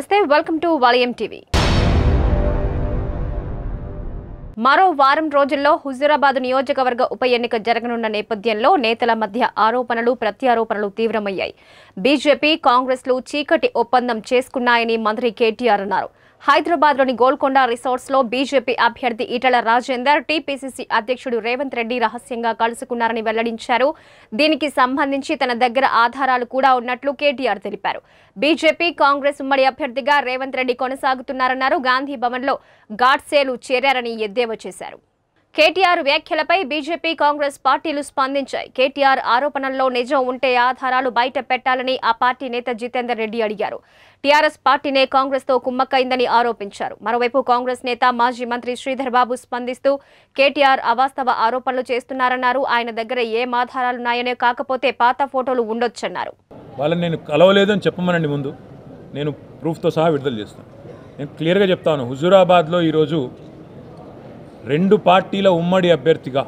నమస్తే welcome to వలయం TV మరో వారం రోజుల్లో హుజూరాబాద్ నియోజకవర్గ ఉప ఎన్నిక జరగనున్న నేపథ్యంలో నేతల మధ్య ఆరోపణలు ప్రత్యారోపణలు తీవ్రమయ్యాయి బీజేపీ కాంగ్రెస్లు చీకటి ఒప్పందం చేసుకున్నాయని మంత్రి కేటీఆర్ అన్నారు హైదరాబాద్లోని గోల్కొండ లో బీజేపీ అభ్యర్థి ఈటల రాజేందర్ టీపీసీసీ అధ్యక్షుడు రేవంత్ రెడ్డి రహస్యంగా కలుసుకున్నారని వెల్లడించారు దీనికి సంబంధించి తన దగ్గర ఆధారాలు కూడా ఉన్నట్లు కేటీఆర్ తెలిపారు బీజేపీ కాంగ్రెస్ ఉమ్మడి అభ్యర్థిగా రేవంత్ రెడ్డి కొనసాగుతున్నారన్నారు గాంధీ భవన్లో గాడ్సేలు చేరారని ఎద్దేవా చేశారు కేటీఆర్ వ్యాఖ్యలపై బీజేపీ కాంగ్రెస్ పార్టీలు స్పందించాయి కేటీఆర్ ఆరోపణల్లో నిజం ఉంటే ఆధారాలు బయట పెట్టాలని ఆ పార్టీ నేత జితేందర్ రెడ్డి అడిగారు టీఆర్ఎస్ పార్టీనే కాంగ్రెస్తో కుమ్మక్కైందని ఆరోపించారు మరోవైపు కాంగ్రెస్ నేత మాజీ మంత్రి శ్రీధర్ బాబు స్పందిస్తూ కేటీఆర్ అవాస్తవ ఆరోపణలు చేస్తున్నారన్నారు ఆయన దగ్గర ఏం ఆధారాలున్నాయనే కాకపోతే పాత ఫోటోలు ఉండొచ్చన్నారు వాళ్ళని నేను కలవలేదని చెప్పమనండి ముందు నేను ప్రూఫ్తో సహా విడుదల చేస్తాను నేను క్లియర్గా చెప్తాను హుజూరాబాద్లో ఈరోజు రెండు పార్టీల ఉమ్మడి అభ్యర్థిగా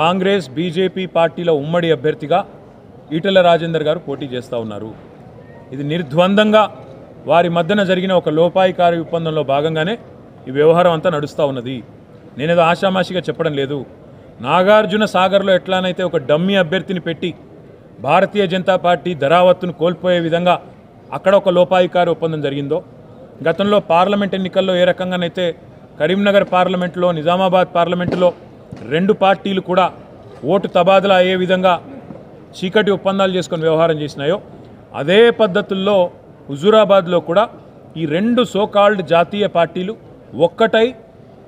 కాంగ్రెస్ బీజేపీ పార్టీల ఉమ్మడి అభ్యర్థిగా ఈటల రాజేందర్ గారు పోటీ చేస్తూ ఉన్నారు ఇది నిర్ద్వందంగా వారి మధ్యన జరిగిన ఒక లోపాయికారి ఒప్పందంలో భాగంగానే ఈ వ్యవహారం అంతా నడుస్తూ ఉన్నది నేనేదో ఆషామాషిగా చెప్పడం లేదు నాగార్జున సాగర్లో ఎట్లానైతే ఒక డమ్మీ అభ్యర్థిని పెట్టి భారతీయ జనతా పార్టీ ధరావత్తును కోల్పోయే విధంగా అక్కడ ఒక లోపాయికారి ఒప్పందం జరిగిందో గతంలో పార్లమెంట్ ఎన్నికల్లో ఏ రకంగానైతే కరీంనగర్ పార్లమెంటులో నిజామాబాద్ పార్లమెంటులో రెండు పార్టీలు కూడా ఓటు తబాదలా అయ్యే విధంగా చీకటి ఒప్పందాలు చేసుకొని వ్యవహారం చేసినాయో అదే పద్ధతుల్లో హుజూరాబాద్లో కూడా ఈ రెండు సోకాల్డ్ జాతీయ పార్టీలు ఒక్కటై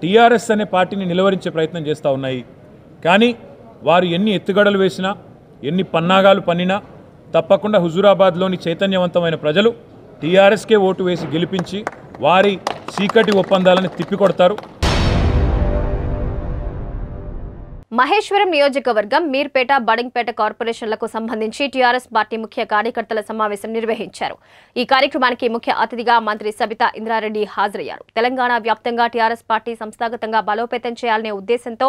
టీఆర్ఎస్ అనే పార్టీని నిలవరించే ప్రయత్నం చేస్తూ ఉన్నాయి కానీ వారు ఎన్ని ఎత్తుగడలు వేసినా ఎన్ని పన్నాగాలు పన్నినా తప్పకుండా హుజూరాబాద్లోని చైతన్యవంతమైన ప్రజలు టీఆర్ఎస్కే ఓటు వేసి గెలిపించి వారి చీకటి ఒప్పందాలను తిప్పికొడతారు మహేశ్వరం నియోజకవర్గం మీర్పేట బడింగ్పేట కార్పొరేషన్లకు సంబంధించి టీఆర్ఎస్ పార్టీ ముఖ్య కార్యకర్తల సమావేశం నిర్వహించారు ఈ కార్యక్రమానికి ముఖ్య అతిథిగా మంత్రి సబితా ఇంద్రారెడ్డి హాజరయ్యారు తెలంగాణ వ్యాప్తంగా టీఆర్ఎస్ పార్టీ సంస్థాగతంగా బలోపేతం చేయాలనే ఉద్దేశంతో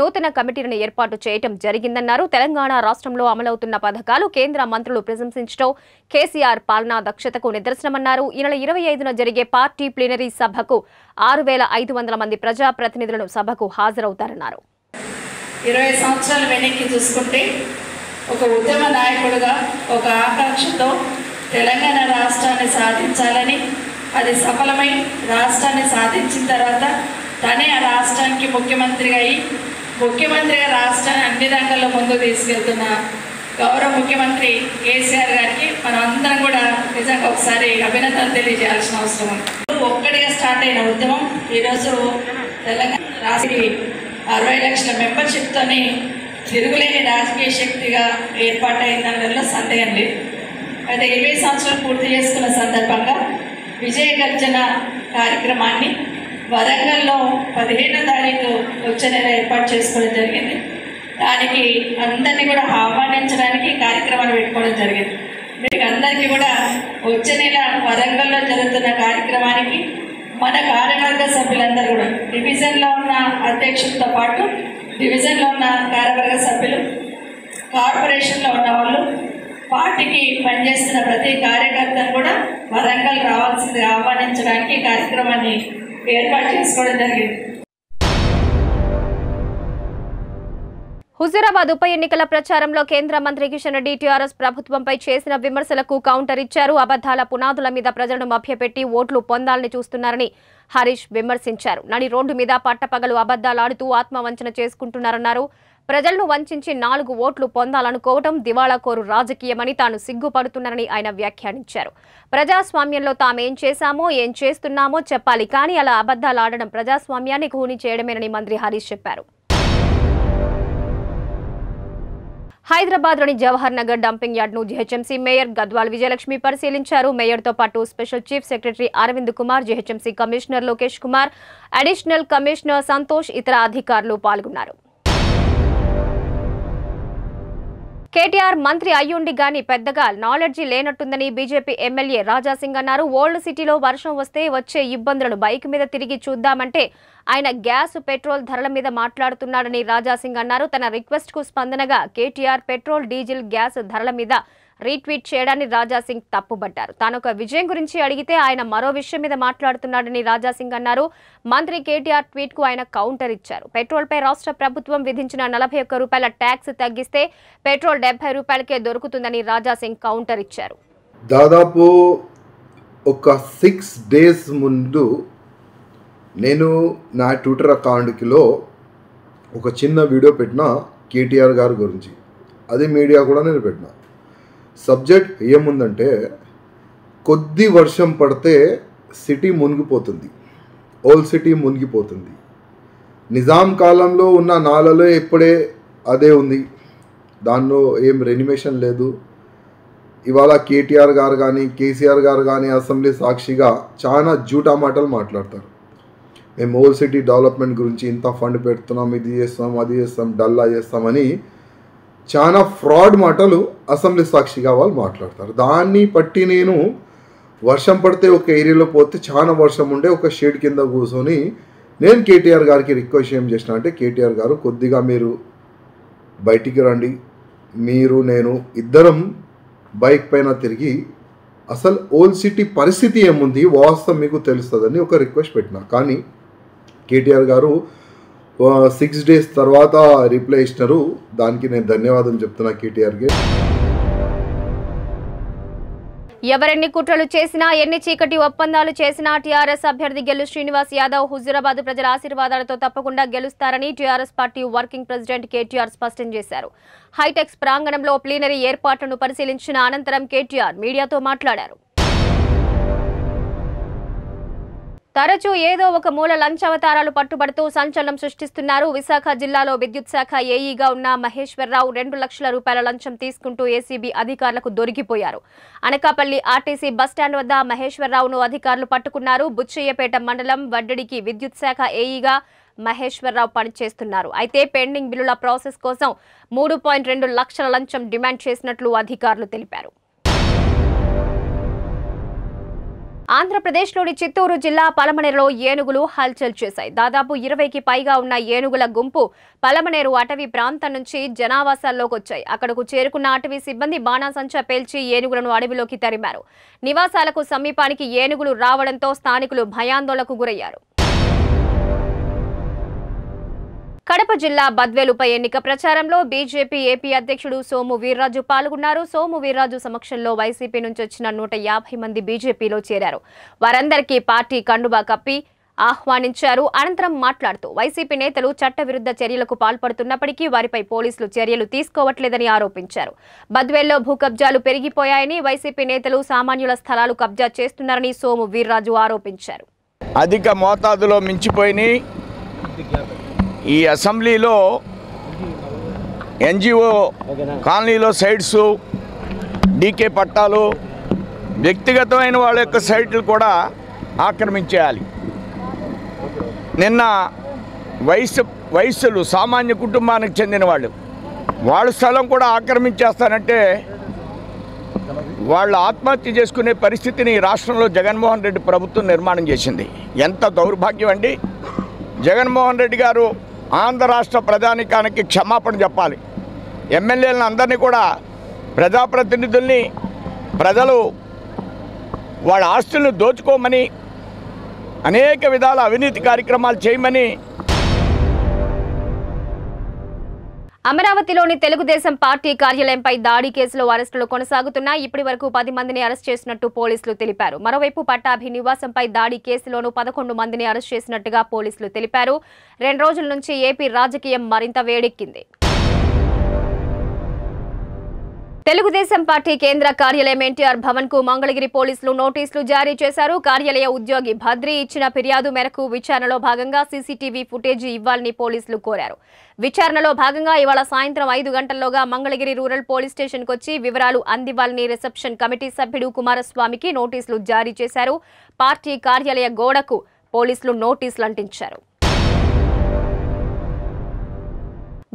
నూతన కమిటీలను ఏర్పాటు చేయడం జరిగిందన్నారు తెలంగాణ రాష్ట్రంలో అమలవుతున్న పథకాలు కేంద్ర మంత్రులు ప్రశంసించడం కేసీఆర్ పాలనా దక్షతకు నిదర్శనమన్నారు ఈ నెల ఇరవై జరిగే పార్టీ ప్లీనరీ సభకు ఆరు మంది ప్రజాప్రతినిధులను సభకు హాజరవుతారన్నారు ఇరవై సంవత్సరాలు వెనక్కి చూసుకుంటే ఒక ఉద్యమ నాయకుడుగా ఒక ఆకాంక్షతో తెలంగాణ రాష్ట్రాన్ని సాధించాలని అది సఫలమై రాష్ట్రాన్ని సాధించిన తర్వాత తనే ఆ రాష్ట్రానికి ముఖ్యమంత్రిగా అయి ముఖ్యమంత్రిగా రాష్ట్రాన్ని అన్ని రంగాల్లో ముందు తీసుకెళ్తున్న గౌరవ ముఖ్యమంత్రి కేసీఆర్ గారికి మన అందరం కూడా నిజంగా ఒకసారి అభినందనలు తెలియజేయాల్సిన అవసరం ఉంది ఒక్కడిగా స్టార్ట్ అయిన ఉద్యమం ఈరోజు తెలంగాణ రాష్ట్ర అరవై లక్షల మెంబర్షిప్తోని తిరుగులేని రాజకీయ శక్తిగా ఏర్పాటైందనడంలో సందేహం లేదు అయితే ఇరవై సంవత్సరాలు పూర్తి చేసుకున్న సందర్భంగా విజయ గర్జన కార్యక్రమాన్ని వరంగల్లో పదిహేనో తారీఖు వచ్చే నెల ఏర్పాటు చేసుకోవడం జరిగింది దానికి అందరినీ కూడా ఆహ్వానించడానికి కార్యక్రమాన్ని పెట్టుకోవడం జరిగింది మీకు అందరికీ కూడా వచ్చే నెల వరంగల్లో జరుగుతున్న కార్యక్రమానికి మన కార్యవర్గ సభ్యులందరూ కూడా డివిజన్లో ఉన్న అధ్యక్షులతో పాటు డివిజన్లో ఉన్న కార్యవర్గ సభ్యులు కార్పొరేషన్లో ఉన్న వాళ్ళు పార్టీకి పనిచేస్తున్న ప్రతి కార్యకర్తను కూడా వరంగల్ రావాల్సింది ఆహ్వానించడానికి కార్యక్రమాన్ని ఏర్పాటు చేసుకోవడం జరిగింది హుజూరాబాద్ ఉప ఎన్నికల ప్రచారంలో కేంద్ర మంత్రి కిషన్ రెడ్డి టీఆర్ఎస్ ప్రభుత్వంపై చేసిన విమర్శలకు కౌంటర్ ఇచ్చారు అబద్దాల పునాదుల మీద ప్రజలను మభ్యపెట్టి ఓట్లు పొందాలని చూస్తున్నారని హరీష్ విమర్శించారు నడి రోడ్డు మీద పట్టపగలు అబద్దాలాడుతూ ఆత్మవంచన చేసుకుంటున్నారన్నారు ప్రజలను వంచి నాలుగు ఓట్లు పొందాలనుకోవటం దివాళాకోరు రాజకీయమని తాను సిగ్గుపడుతున్నారని ఆయన వ్యాఖ్యానించారు ప్రజాస్వామ్యంలో తామేం చేశామో ఏం చేస్తున్నామో చెప్పాలి కానీ అలా ఆడడం ప్రజాస్వామ్యాన్ని కూని చేయడమేనని మంత్రి హరీష్ చెప్పారు హైదరాబాద్ లోని జవహర్ నగర్ డంపింగ్ యార్డ్ ను జీహెచ్ఎంసీ మేయర్ గద్వాల్ విజయలక్ష్మి పరిశీలించారు మేయర్ తో పాటు special chief secretary Arvind Kumar GHMC commissioner Lokesh Kumar additional commissioner Santosh ఇతర అధికారులు పాల్గొన్నారు కేటీఆర్ మంత్రి అయ్యుండి గాని పెద్దగా నాలెడ్జి లేనట్టుందని బీజేపీ ఎమ్మెల్యే రాజాసింగ్ అన్నారు ఓల్డ్ సిటీలో వర్షం వస్తే వచ్చే ఇబ్బందులను బైక్ మీద తిరిగి చూద్దామంటే ఆయన గ్యాస్ పెట్రోల్ ధరల మీద మాట్లాడుతున్నాడని రాజాసింగ్ అన్నారు తన రిక్వెస్ట్ కు స్పందనగా కేటీఆర్ పెట్రోల్ డీజిల్ గ్యాస్ ధరల మీద రీట్వీట్ చేయడాన్ని రాజాసింగ్ తప్పుబట్టారు తానొక విజయం గురించి అడిగితే ఆయన మరో విషయం మీద మాట్లాడుతున్నాడని రాజాసింగ్ అన్నారు మంత్రి కేటీఆర్ ట్వీట్ కు ఆయన కౌంటర్ ఇచ్చారు పెట్రోల్ పై రాష్ట్ర ప్రభుత్వం విధించిన నలభై ఒక్క రూపాయల ట్యాక్స్ తగ్గిస్తే పెట్రోల్ డెబ్బై రూపాయలకే దొరుకుతుందని రాజాసింగ్ కౌంటర్ ఇచ్చారు దాదాపు ఒక సిక్స్ డేస్ ముందు నేను నా ట్విట్టర్ అకౌంట్కిలో ఒక చిన్న వీడియో పెట్టిన కేటీఆర్ గారి గురించి అది మీడియా కూడా నేను పెట్టినా సబ్జెక్ట్ ఏముందంటే కొద్ది వర్షం పడితే సిటీ మునిగిపోతుంది ఓల్ సిటీ మునిగిపోతుంది నిజాం కాలంలో ఉన్న నాలలో ఇప్పుడే అదే ఉంది దానిలో ఏం రెనిమేషన్ లేదు ఇవాళ కేటీఆర్ గారు కానీ కేసీఆర్ గారు కానీ అసెంబ్లీ సాక్షిగా చాలా జూటా మాటలు మాట్లాడతారు మేము ఓల్ సిటీ డెవలప్మెంట్ గురించి ఇంత ఫండ్ పెడుతున్నాం ఇది చేస్తాం అది చేస్తాం డల్లా చేస్తామని చాలా ఫ్రాడ్ మాటలు అసెంబ్లీ సాక్షిగా వాళ్ళు మాట్లాడతారు దాన్ని బట్టి నేను వర్షం పడితే ఒక ఏరియాలో పోతే చాలా వర్షం ఉండే ఒక షేడ్ కింద కూర్చొని నేను కేటీఆర్ గారికి రిక్వెస్ట్ ఏం చేసిన అంటే కేటీఆర్ గారు కొద్దిగా మీరు బయటికి రండి మీరు నేను ఇద్దరం బైక్ పైన తిరిగి అసలు ఓల్ సిటీ పరిస్థితి ఏముంది వాస్తవం మీకు తెలుస్తుందని ఒక రిక్వెస్ట్ పెట్టిన కానీ కేటీఆర్ గారు సిక్స్ డేస్ తర్వాత రిప్లై ఇచ్చినారు దానికి నేను ధన్యవాదం చెప్తున్నా కేటీఆర్కి ఎవరెన్ని కుట్రలు చేసినా ఎన్ని చీకటి ఒప్పందాలు చేసినా టీఆర్ఎస్ అభ్యర్థి గెలు శ్రీనివాస్ యాదవ్ హుజూరాబాద్ ప్రజల ఆశీర్వాదాలతో తప్పకుండా గెలుస్తారని TRS party working president KTR స్పష్టం చేశారు హైటెక్స్ ప్రాంగణంలో ప్లీనరీ ఏర్పాట్లను పరిశీలించిన అనంతరం కేటీఆర్ మీడియాతో మాట్లాడారు తరచూ ఏదో ఒక మూల లంచవతారాలు పట్టుబడుతూ సంచలనం సృష్టిస్తున్నారు విశాఖ జిల్లాలో విద్యుత్ శాఖ ఏఈగా ఉన్న మహేశ్వరరావు రెండు లక్షల రూపాయల లంచం తీసుకుంటూ ఏసీబీ అధికారులకు దొరికిపోయారు అనకాపల్లి ఆర్టీసీ బస్టాండ్ వద్ద మహేశ్వరరావును అధికారులు పట్టుకున్నారు బుచ్చయ్యపేట మండలం వడ్డడికి విద్యుత్ శాఖ ఏఈగా మహేశ్వరరావు పనిచేస్తున్నారు అయితే పెండింగ్ బిల్లుల ప్రాసెస్ కోసం మూడు లక్షల లంచం డిమాండ్ చేసినట్లు అధికారులు తెలిపారు ఆంధ్రప్రదేశ్లోని చిత్తూరు జిల్లా పలమనేరులో ఏనుగులు హల్చల్ చేశాయి దాదాపు ఇరవైకి పైగా ఉన్న ఏనుగుల గుంపు పలమనేరు అటవీ ప్రాంతం నుంచి జనావాసాల్లోకి వచ్చాయి అక్కడకు చేరుకున్న అటవీ సిబ్బంది బాణాసంచా పేల్చి ఏనుగులను అడవిలోకి తరిమారు నివాసాలకు సమీపానికి ఏనుగులు రావడంతో స్థానికులు భయాందోళనకు గురయ్యారు కడప జిల్లా బద్వేల్ ఉప ఎన్నిక ప్రచారంలో బీజేపీ ఏపీ అధ్యక్షుడు సోము వీర్రాజు పాల్గొన్నారు సోము వీర్రాజు సమక్షంలో వైసీపీ నుంచి వచ్చిన నూట మంది బీజేపీలో చేరారు వారందరికీ పార్టీ కండుబా కప్పి ఆహ్వానించారు అనంతరం మాట్లాడుతూ వైసీపీ నేతలు చట్టవిరుద్ధ చర్యలకు పాల్పడుతున్నప్పటికీ వారిపై పోలీసులు చర్యలు తీసుకోవట్లేదని ఆరోపించారు బద్వేల్లో భూ కబ్జాలు పెరిగిపోయాయని వైసీపీ నేతలు సామాన్యుల స్థలాలు కబ్జా చేస్తున్నారని సోము వీర్రాజు ఆరోపించారు అధిక మోతాదులో మించిపోయినాయి ఈ అసెంబ్లీలో ఎన్జిఓ కాలనీలో సైట్స్ డీకే పట్టాలు వ్యక్తిగతమైన వాళ్ళ యొక్క సైట్లు కూడా ఆక్రమించేయాలి నిన్న వయసు వయసులు సామాన్య కుటుంబానికి చెందిన వాళ్ళు వాళ్ళ స్థలం కూడా ఆక్రమించేస్తానంటే వాళ్ళు ఆత్మహత్య చేసుకునే పరిస్థితిని రాష్ట్రంలో జగన్మోహన్ రెడ్డి ప్రభుత్వం నిర్మాణం చేసింది ఎంత దౌర్భాగ్యం అండి జగన్మోహన్ రెడ్డి గారు ఆంధ్ర రాష్ట్ర ప్రజానికానికి క్షమాపణ చెప్పాలి ఎమ్మెల్యేలను అందరినీ కూడా ప్రజాప్రతినిధుల్ని ప్రజలు వాళ్ళ ఆస్తులను దోచుకోమని అనేక విధాల అవినీతి కార్యక్రమాలు చేయమని అమరావతిలోని తెలుగుదేశం పార్టీ కార్యాలయంపై దాడి కేసులో అరెస్టులు కొనసాగుతున్నాయి ఇప్పటి వరకు పది మందిని అరెస్ట్ చేసినట్టు పోలీసులు తెలిపారు మరోవైపు పట్టాభి నివాసంపై దాడి కేసులోనూ పదకొండు మందిని అరెస్ట్ చేసినట్టుగా పోలీసులు తెలిపారు రెండు రోజుల నుంచి ఏపీ రాజకీయం మరింత వేడెక్కింది తెలుగుదేశం పార్టీ కేంద్ర కార్యాలయం ఎన్టీఆర్ భవన్ కు మంగళగిరి పోలీసులు నోటీసులు జారీ చేశారు కార్యాలయ ఉద్యోగి భద్రి ఇచ్చిన ఫిర్యాదు మేరకు విచారణలో భాగంగా సీసీటీవీ ఫుటేజీ ఇవ్వాలని పోలీసులు కోరారు విచారణలో భాగంగా ఇవాళ సాయంత్రం ఐదు గంటల్లోగా మంగళగిరి రూరల్ పోలీస్ స్టేషన్ కొచ్చి వివరాలు అందివ్వాలని రిసెప్షన్ కమిటీ సభ్యుడు కుమారస్వామికి నోటీసులు జారీ చేశారు పార్టీ కార్యాలయ గోడకు పోలీసులు నోటీసులు అంటించారు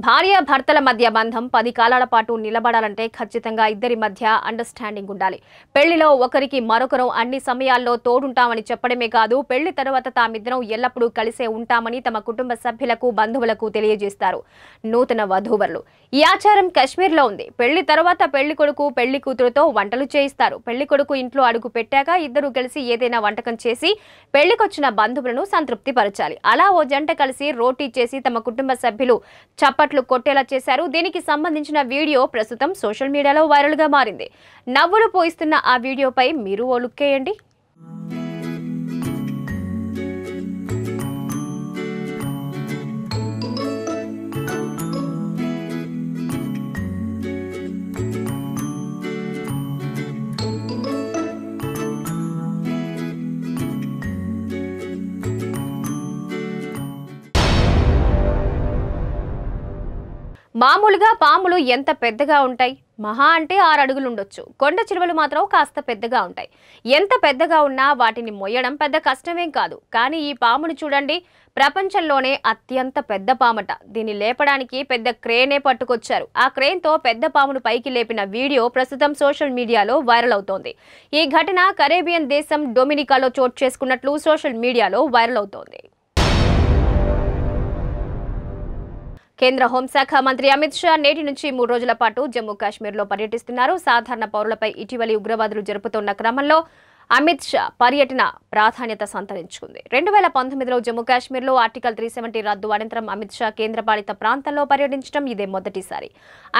భార్యాభర్తల మధ్య బంధం పది కాలాల పాటు నిలబడాలంటే ఖచ్చితంగా ఇద్దరి మధ్య అండర్స్టాండింగ్ ఉండాలి పెళ్లిలో ఒకరికి మరొకరు అన్ని సమయాల్లో తోడుంటామని చెప్పడమే కాదు పెళ్లి తర్వాత తామిద్దరం ఎల్లప్పుడూ కలిసే ఉంటామని తమ కుటుంబ సభ్యులకు బంధువులకు తెలియజేస్తారు నూతన వధూవరులు ఈ ఆచారం కశ్మీర్లో ఉంది పెళ్లి తర్వాత పెళ్లి కొడుకు పెళ్లి కూతురుతో వంటలు చేయిస్తారు పెళ్లి కొడుకు ఇంట్లో అడుగు పెట్టాక ఇద్దరు కలిసి ఏదైనా వంటకం చేసి పెళ్లికొచ్చిన బంధువులను సంతృప్తి పరచాలి అలా ఓ జంట కలిసి రోటీ చేసి తమ కుటుంబ సభ్యులు చప్ప చప్పట్లు కొట్టేలా చేశారు దీనికి సంబంధించిన వీడియో ప్రస్తుతం సోషల్ మీడియాలో వైరల్గా మారింది నవ్వులు పోయిస్తున్న ఆ వీడియోపై మీరు ఓ లుక్కేయండి మామూలుగా పాములు ఎంత పెద్దగా ఉంటాయి మహా అంటే ఆరు అడుగులు ఉండొచ్చు కొండ చిలువలు మాత్రం కాస్త పెద్దగా ఉంటాయి ఎంత పెద్దగా ఉన్నా వాటిని మొయ్యడం పెద్ద కష్టమేం కాదు కానీ ఈ పామును చూడండి ప్రపంచంలోనే అత్యంత పెద్ద పామట దీన్ని లేపడానికి పెద్ద క్రేనే పట్టుకొచ్చారు ఆ క్రేన్తో పెద్ద పామును పైకి లేపిన వీడియో ప్రస్తుతం సోషల్ మీడియాలో వైరల్ అవుతోంది ఈ ఘటన కరేబియన్ దేశం డొమినికాలో చోటు చేసుకున్నట్లు సోషల్ మీడియాలో వైరల్ అవుతోంది కేంద్ర హోంశాఖ మంత్రి అమిత్ షా నేటి నుంచి మూడు రోజుల పాటు జమ్మూ కాశ్మీర్లో పర్యటిస్తున్నారు సాధారణ పౌరులపై ఇటీవలి ఉగ్రవాదులు జరుపుతున్న క్రమంలో అమిత్ షా పర్యటన ప్రాధాన్యత సంతరించుకుంది రెండు వేల పంతొమ్మిదిలో జమ్మూ కాశ్మీర్లో ఆర్టికల్ త్రీ సెవెంటీ రద్దు అనంతరం అమిత్ షా కేంద్రపాలిత ప్రాంతంలో పర్యటించడం ఇదే మొదటిసారి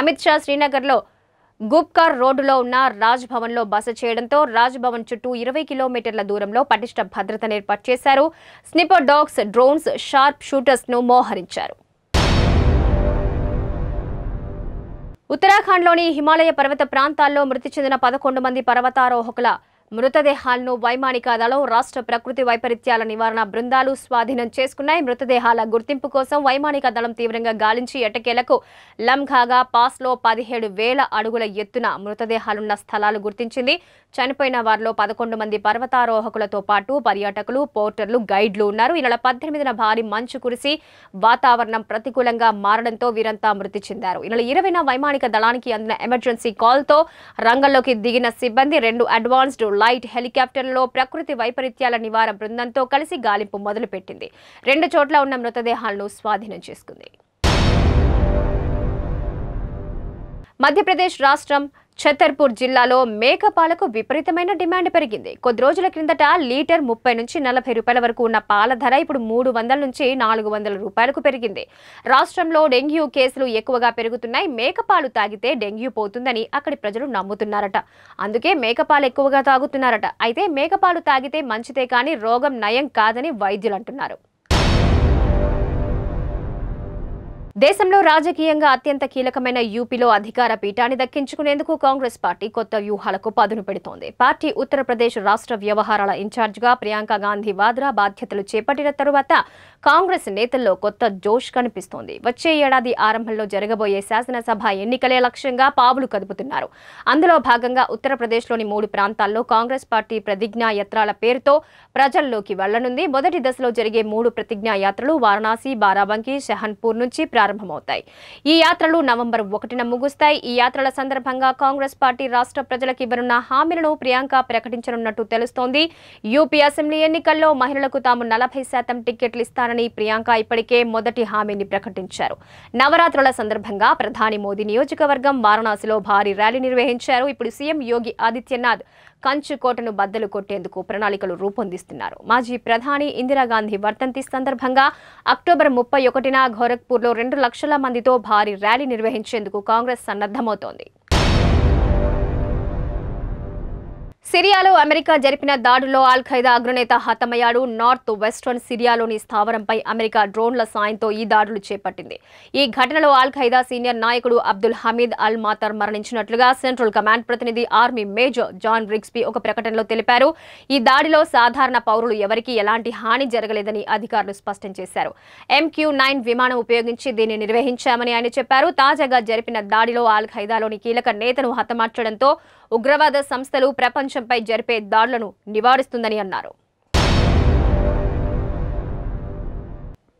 అమిత్ షా శ్రీనగర్లో గుప్కార్ రోడ్డులో ఉన్న రాజ్ బస చేయడంతో రాజ్ భవన్ చుట్టూ ఇరవై కిలోమీటర్ల దూరంలో పటిష్ట భద్రతను ఏర్పాటు చేశారు స్నిపర్ డాగ్స్ డ్రోన్స్ షార్ప్ షూటర్స్ను మోహరించారు ఉత్తరాఖండ్లోని హిమాలయ పర్వత ప్రాంతాల్లో మృతి చెందిన పదకొండు మంది పర్వతారోహకుల మృతదేహాలను వైమానిక దళం రాష్ట్ర ప్రకృతి వైపరీత్యాల నివారణ బృందాలు స్వాధీనం చేసుకున్నాయి మృతదేహాల గుర్తింపు కోసం వైమానిక దళం తీవ్రంగా గాలించి ఎటకేలకు లంఘాగా పాస్లో పదిహేడు వేల అడుగుల ఎత్తున మృతదేహాలున్న స్థలాలు గుర్తించింది చనిపోయిన వారిలో పదకొండు మంది పర్వతారోహకులతో పాటు పర్యాటకులు పోర్టర్లు గైడ్లు ఉన్నారు ఈ నెల పద్దెనిమిదిన భారీ మంచు కురిసి వాతావరణం ప్రతికూలంగా మారడంతో వీరంతా మృతి చెందారు ఈ నెల ఇరవైన వైమానిక దళానికి అందిన ఎమర్జెన్సీ కాల్తో రంగంలోకి దిగిన సిబ్బంది రెండు అడ్వాన్స్డ్ లైట్ హెలికాప్టర్లలో ప్రకృతి వైపరీత్యాల నివార బృందంతో కలిసి గాలింపు మొదలుపెట్టింది రెండు చోట్ల ఉన్న మృతదేహాలను స్వాధీనం చేసుకుంది మధ్యప్రదేశ్ రాష్ట్రం ఛతర్పూర్ జిల్లాలో మేకపాలకు విపరీతమైన డిమాండ్ పెరిగింది కొద్ది రోజుల క్రిందట లీటర్ ముప్పై నుంచి నలభై రూపాయల వరకు ఉన్న పాల ధర ఇప్పుడు మూడు వందల నుంచి నాలుగు వందల రూపాయలకు పెరిగింది రాష్ట్రంలో డెంగ్యూ కేసులు ఎక్కువగా పెరుగుతున్నాయి మేకపాలు తాగితే డెంగ్యూ పోతుందని అక్కడి ప్రజలు నమ్ముతున్నారట అందుకే మేకపాలు ఎక్కువగా తాగుతున్నారట అయితే మేకపాలు తాగితే మంచిదే కానీ రోగం నయం కాదని వైద్యులు అంటున్నారు దేశంలో రాజకీయంగా అత్యంత కీలకమైన యూపీలో అధికార పీఠాన్ని దక్కించుకునేందుకు కాంగ్రెస్ పార్టీ కొత్త వ్యూహాలకు పదును పెడుతోంది పార్టీ ఉత్తరప్రదేశ్ రాష్ట్ర వ్యవహారాల ఇన్ఛార్జిగా ప్రియాంక గాంధీ వాద్రా బాధ్యతలు చేపట్టిన తరువాత కాంగ్రెస్ నేతల్లో కొత్త జోష్ కనిపిస్తోంది వచ్చే ఏడాది ఆరంభంలో జరగబోయే శాసనసభ ఎన్నికలే లక్ష్యంగా పావులు కదుపుతున్నారు అందులో భాగంగా ఉత్తరప్రదేశ్లోని మూడు ప్రాంతాల్లో కాంగ్రెస్ పార్టీ ప్రతిజ్ఞా పేరుతో ప్రజల్లోకి వెళ్లనుంది మొదటి దశలో జరిగే మూడు ప్రతిజ్ఞాయాత్రలు వారణాసి బారాబంకి షహన్పూర్ నుంచి ప్రారంభమవుతాయి ఈ యాత్రలు నవంబర్ ఒకటిన ముగుస్తాయి ఈ యాత్రల సందర్భంగా కాంగ్రెస్ పార్టీ రాష్ట్ర ప్రజలకు ఇవ్వనున్న హామీలను ప్రియాంక ప్రకటించనున్నట్టు తెలుస్తోంది యూపీ అసెంబ్లీ ఎన్నికల్లో మహిళలకు తాము నలభై శాతం టిక్కెట్లు ఇస్తానని ప్రియాంక ఇప్పటికే మొదటి హామీని ప్రకటించారు నవరాత్రుల సందర్భంగా ప్రధాని మోదీ నియోజకవర్గం వారణాసిలో భారీ ర్యాలీ నిర్వహించారు ఇప్పుడు సీఎం యోగి ఆదిత్యనాథ్ కోటను బద్దలు కొట్టేందుకు ప్రణాళికలు రూపొందిస్తున్నారు మాజీ ప్రధాని ఇందిరాగాంధీ వర్ధంతి సందర్భంగా అక్టోబర్ ముప్పై ఒకటిన గోరఖ్పూర్లో రెండు లక్షల మందితో భారీ ర్యాలీ నిర్వహించేందుకు కాంగ్రెస్ సన్నద్దమవుతోంది సిరియాలో అమెరికా జరిపిన దాడుల్లో ఖైదా అగ్రనేత హతమయ్యాడు నార్త్ వెస్టర్న్ సిరియాలోని స్థావరంపై అమెరికా డ్రోన్ల సాయంతో ఈ దాడులు చేపట్టింది ఈ ఘటనలో ఖైదా సీనియర్ నాయకుడు అబ్దుల్ హమీద్ అల్ మాతర్ మరణించినట్లుగా సెంట్రల్ కమాండ్ ప్రతినిధి ఆర్మీ మేజర్ జాన్ బ్రిగ్స్బీ ఒక ప్రకటనలో తెలిపారు ఈ దాడిలో సాధారణ పౌరులు ఎవరికీ ఎలాంటి హాని జరగలేదని అధికారులు స్పష్టం చేశారు ఎంక్యూ నైన్ విమానం ఉపయోగించి దీన్ని నిర్వహించామని ఆయన చెప్పారు తాజాగా జరిపిన దాడిలో ఖైదాలోని కీలక నేతను హతమార్చడంతో ఉగ్రవాద సంస్థలు ప్రపంచ అంశంపై జరిపే దాడులను నివారిస్తుందని అన్నారు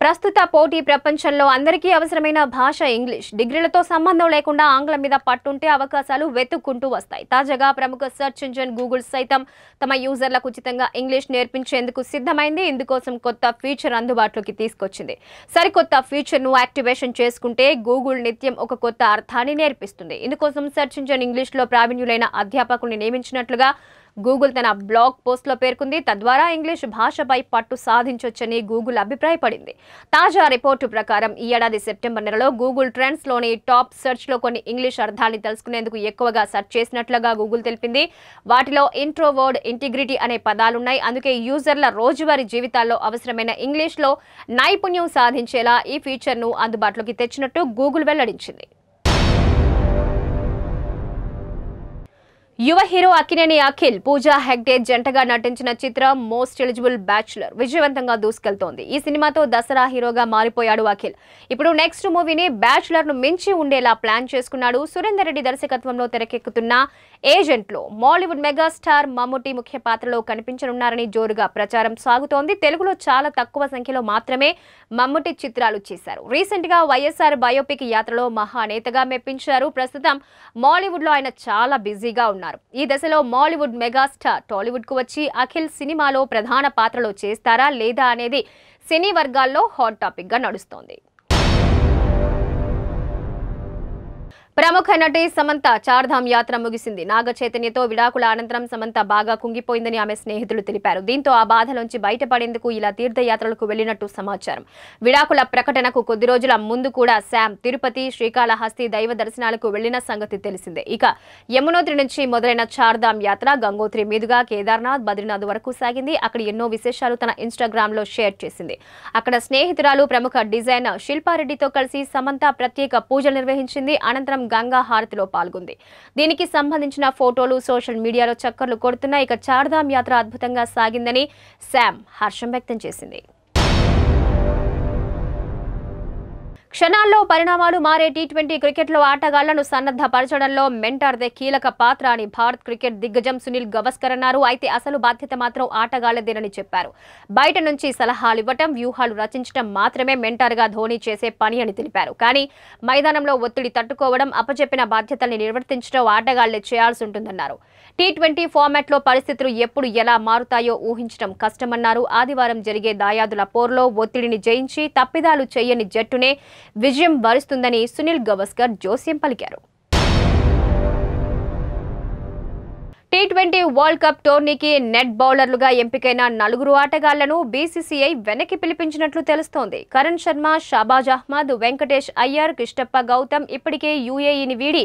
ప్రస్తుత పోటీ ప్రపంచంలో అందరికీ అవసరమైన భాష ఇంగ్లీష్ డిగ్రీలతో సంబంధం లేకుండా ఆంగ్లం మీద పట్టుంటే అవకాశాలు వెతుక్కుంటూ వస్తాయి తాజాగా ప్రముఖ సెర్చ్ ఇంజిన్ గూగుల్ సైతం తమ యూజర్లకు ఉచితంగా ఇంగ్లీష్ నేర్పించేందుకు సిద్ధమైంది ఇందుకోసం కొత్త ఫీచర్ అందుబాటులోకి తీసుకొచ్చింది సరికొత్త ఫీచర్ను యాక్టివేషన్ చేసుకుంటే గూగుల్ నిత్యం ఒక కొత్త అర్థాన్ని నేర్పిస్తుంది ఇందుకోసం సెర్చ్ ఇంజిన్ ఇంగ్లీష్లో ప్రావీణ్యులైన అధ్యాపకుల్ని నియమించినట్లుగా గూగుల్ తన బ్లాగ్ పోస్ట్లో పేర్కొంది తద్వారా ఇంగ్లీష్ భాషపై పట్టు సాధించొచ్చని గూగుల్ అభిప్రాయపడింది తాజా రిపోర్టు ప్రకారం ఈ ఏడాది సెప్టెంబర్ నెలలో గూగుల్ ట్రెండ్స్లోని టాప్ సెర్చ్లో కొన్ని ఇంగ్లీష్ అర్థాన్ని తెలుసుకునేందుకు ఎక్కువగా సెర్చ్ చేసినట్లుగా గూగుల్ తెలిపింది వాటిలో ఇంట్రోవర్డ్ ఇంటిగ్రిటీ అనే పదాలున్నాయి అందుకే యూజర్ల రోజువారీ జీవితాల్లో అవసరమైన ఇంగ్లీష్లో నైపుణ్యం సాధించేలా ఈ ఫీచర్ను అందుబాటులోకి తెచ్చినట్టు గూగుల్ వెల్లడించింది యువ హీరో అక్కినేని అఖిల్ పూజా హెగ్డే జంటగా నటించిన చిత్రం మోస్ట్ ఎలిజిబుల్ బ్యాచులర్ విజయవంతంగా దూసుకెళ్తోంది ఈ సినిమాతో దసరా హీరోగా మారిపోయాడు అఖిల్ ఇప్పుడు నెక్స్ట్ మూవీని బ్యాచులర్ ను మించి ఉండేలా ప్లాన్ చేసుకున్నాడు సురేందర్ రెడ్డి దర్శకత్వంలో తెరకెక్కుతున్న ఏజెంట్లో మాలీవుడ్ మెగాస్టార్ మమ్ముటి ముఖ్య పాత్రలో కనిపించనున్నారని జోరుగా ప్రచారం సాగుతోంది తెలుగులో చాలా తక్కువ సంఖ్యలో మాత్రమే మమ్ముటి చిత్రాలు చేశారు రీసెంట్ గా వైఎస్ఆర్ బయోపిక్ యాత్రలో మహానేతగా మెప్పించారు ప్రస్తుతం మాలీవుడ్ లో ఆయన చాలా బిజీగా ఉన్నారు ఉన్నారు ఈ దశలో మాలీవుడ్ మెగాస్టార్ టాలీవుడ్ కు వచ్చి అఖిల్ సినిమాలో ప్రధాన పాత్రలో చేస్తారా లేదా అనేది సినీ వర్గాల్లో హాట్ టాపిక్ గా నడుస్తోంది ప్రముఖ నటి సమంత చార్ధామ్ యాత్ర ముగిసింది నాగ చైతన్యతో విడాకుల అనంతరం సమంత బాగా కుంగిపోయిందని ఆమె స్నేహితులు తెలిపారు దీంతో ఆ బాధలోంచి బయటపడేందుకు ఇలా తీర్థయాత్రలకు వెళ్లినట్టు సమాచారం విడాకుల ప్రకటనకు కొద్ది రోజుల ముందు కూడా శామ్ తిరుపతి శ్రీకాళహస్తి దైవ దర్శనాలకు వెళ్లిన సంగతి తెలిసిందే ఇక యమునోత్రి నుంచి మొదలైన చార్ధామ్ యాత్ర గంగోత్రి మీదుగా కేదార్నాథ్ బద్రీనాథ్ వరకు సాగింది అక్కడ ఎన్నో విశేషాలు తన ఇన్స్టాగ్రామ్ లో షేర్ చేసింది అక్కడ స్నేహితురాలు ప్రముఖ డిజైనర్ శిల్పారెడ్డితో కలిసి సమంత ప్రత్యేక పూజలు నిర్వహించింది అనంతరం గంగా హారతిలో పాల్గొంది దీనికి సంబంధించిన ఫోటోలు సోషల్ మీడియాలో చక్కర్లు కొడుతున్న ఇక చార్ధామ్ యాత్ర అద్భుతంగా సాగిందని శామ్ హర్షం వ్యక్తం చేసింది క్షణాల్లో పరిణామాలు మారే టీ ట్వంటీ క్రికెట్లో ఆటగాళ్లను సన్నద్ధపరచడంలో మెంటార్దే కీలక పాత్ర అని భారత్ క్రికెట్ దిగ్గజం సునీల్ గవస్కర్ అన్నారు అయితే అసలు బాధ్యత మాత్రం ఆటగాళ్లదేనని చెప్పారు బయట నుంచి సలహాలు ఇవ్వటం వ్యూహాలు రచించడం మాత్రమే మెంటార్గా ధోని చేసే పని అని తెలిపారు కానీ మైదానంలో ఒత్తిడి తట్టుకోవడం అపజెప్పిన బాధ్యతల్ని నిర్వర్తించడం ఆటగాళ్లే చేయాల్సి ఉంటుందన్నారు టీ ట్వంటీ ఫార్మాట్లో పరిస్థితులు ఎప్పుడు ఎలా మారుతాయో ఊహించడం కష్టమన్నారు ఆదివారం జరిగే దాయాదుల పోర్లో ఒత్తిడిని జయించి తప్పిదాలు చేయని జట్టునే విజయం వరిస్తుందని సునీల్ గవస్కర్ జోస్యం పలికారు టీ ట్వంటీ వరల్డ్ కప్ టోర్నీకి నెట్ బౌలర్లుగా ఎంపికైన నలుగురు ఆటగాళ్లను బీసీసీఐ వెనక్కి పిలిపించినట్లు తెలుస్తోంది కరణ్ శర్మ షాబాజ్ అహ్మద్ వెంకటేష్ అయ్యర్ కిష్టప్ప గౌతమ్ ఇప్పటికే యూఏఈని e వీడి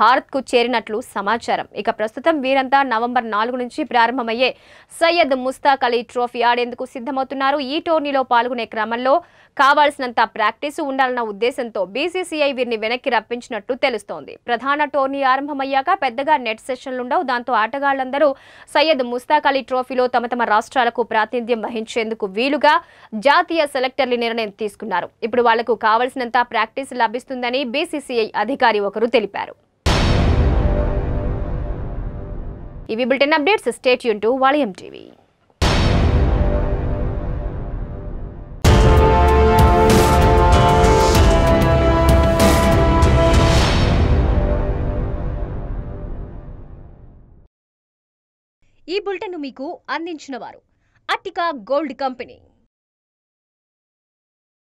భారత్కు చేరినట్లు సమాచారం ఇక ప్రస్తుతం వీరంతా నవంబర్ నాలుగు నుంచి ప్రారంభమయ్యే సయ్యద్ ముస్తాక్ అలీ ట్రోఫీ ఆడేందుకు సిద్ధమవుతున్నారు ఈ టోర్నీలో పాల్గొనే క్రమంలో కావాల్సినంత ప్రాక్టీసు ఉండాలన్న ఉద్దేశంతో బీసీసీఐ వీరిని వెనక్కి రప్పించినట్లు తెలుస్తోంది ప్రధాన టోర్నీ ఆరంభమయ్యాక పెద్దగా నెట్ సెషన్లు ఉండవు దాంతో ఆటగాళ్లందరూ సయ్యద్ ముస్తాక్ అలీ ట్రోఫీలో తమ తమ రాష్ట్రాలకు ప్రాతినిధ్యం వహించేందుకు వీలుగా జాతీయ సెలెక్టర్లు నిర్ణయం తీసుకున్నారు ఇప్పుడు వాళ్లకు కావలసినంత ప్రాక్టీస్ లభిస్తుందని బీసీసీఐ అధికారి ఒకరు తెలిపారు ఇవి బులెటిన్ అప్డేట్స్ స్టేట్ యూన్ టు వాలియం టీవీ ఈ బులెటిన్ మీకు అందించిన వారు అట్టికా గోల్డ్ కంపెనీ